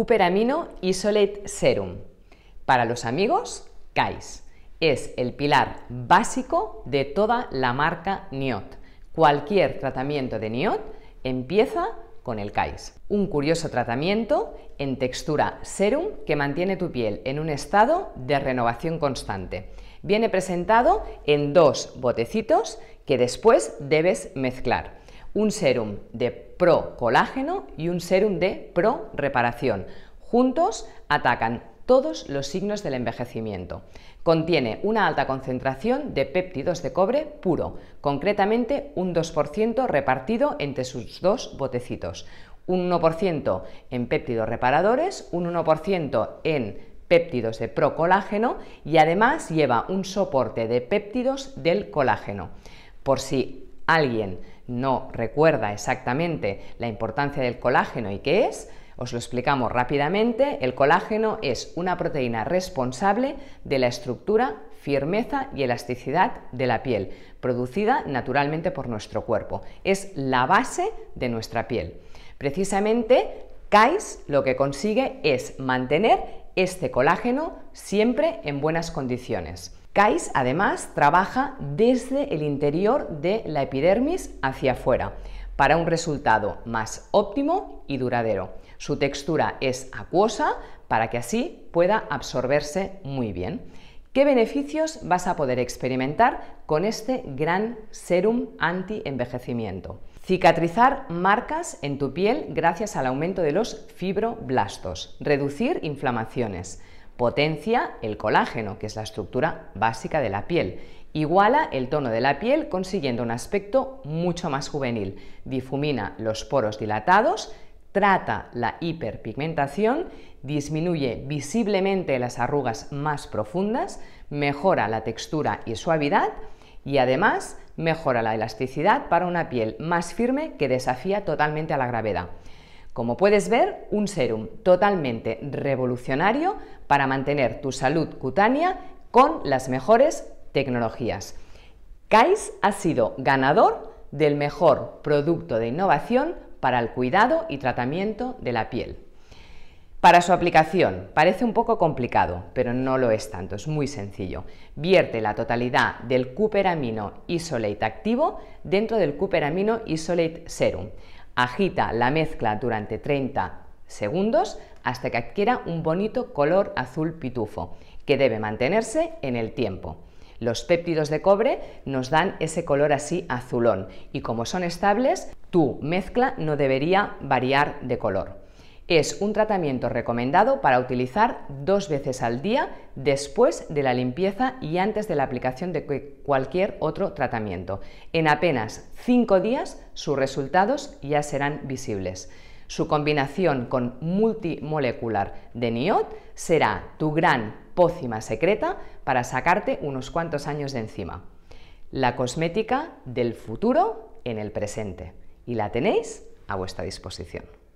Cooper Amino Isolate Serum. Para los amigos, CAIS. Es el pilar básico de toda la marca NIOT. Cualquier tratamiento de NIOT empieza con el CAIS. Un curioso tratamiento en textura serum que mantiene tu piel en un estado de renovación constante. Viene presentado en dos botecitos que después debes mezclar un serum de procolágeno y un serum de proreparación. Juntos atacan todos los signos del envejecimiento. Contiene una alta concentración de péptidos de cobre puro, concretamente un 2% repartido entre sus dos botecitos, un 1% en péptidos reparadores, un 1% en péptidos de procolágeno y además lleva un soporte de péptidos del colágeno. Por si alguien no recuerda exactamente la importancia del colágeno y qué es, os lo explicamos rápidamente. El colágeno es una proteína responsable de la estructura, firmeza y elasticidad de la piel, producida naturalmente por nuestro cuerpo. Es la base de nuestra piel. Precisamente, KAIS lo que consigue es mantener este colágeno siempre en buenas condiciones. KAIS, además trabaja desde el interior de la epidermis hacia afuera para un resultado más óptimo y duradero. Su textura es acuosa para que así pueda absorberse muy bien. ¿Qué beneficios vas a poder experimentar con este gran serum anti-envejecimiento? Cicatrizar marcas en tu piel gracias al aumento de los fibroblastos, reducir inflamaciones, Potencia el colágeno, que es la estructura básica de la piel. Iguala el tono de la piel consiguiendo un aspecto mucho más juvenil. Difumina los poros dilatados, trata la hiperpigmentación, disminuye visiblemente las arrugas más profundas, mejora la textura y suavidad y además mejora la elasticidad para una piel más firme que desafía totalmente a la gravedad. Como puedes ver, un serum totalmente revolucionario para mantener tu salud cutánea con las mejores tecnologías. KAIS ha sido ganador del mejor producto de innovación para el cuidado y tratamiento de la piel. Para su aplicación parece un poco complicado, pero no lo es tanto, es muy sencillo. Vierte la totalidad del Amino isolate activo dentro del Cooperamino isolate serum. Agita la mezcla durante 30 segundos hasta que adquiera un bonito color azul pitufo, que debe mantenerse en el tiempo. Los péptidos de cobre nos dan ese color así azulón y como son estables, tu mezcla no debería variar de color. Es un tratamiento recomendado para utilizar dos veces al día después de la limpieza y antes de la aplicación de cualquier otro tratamiento. En apenas 5 días sus resultados ya serán visibles. Su combinación con multimolecular de Niot será tu gran pócima secreta para sacarte unos cuantos años de encima. La cosmética del futuro en el presente. Y la tenéis a vuestra disposición.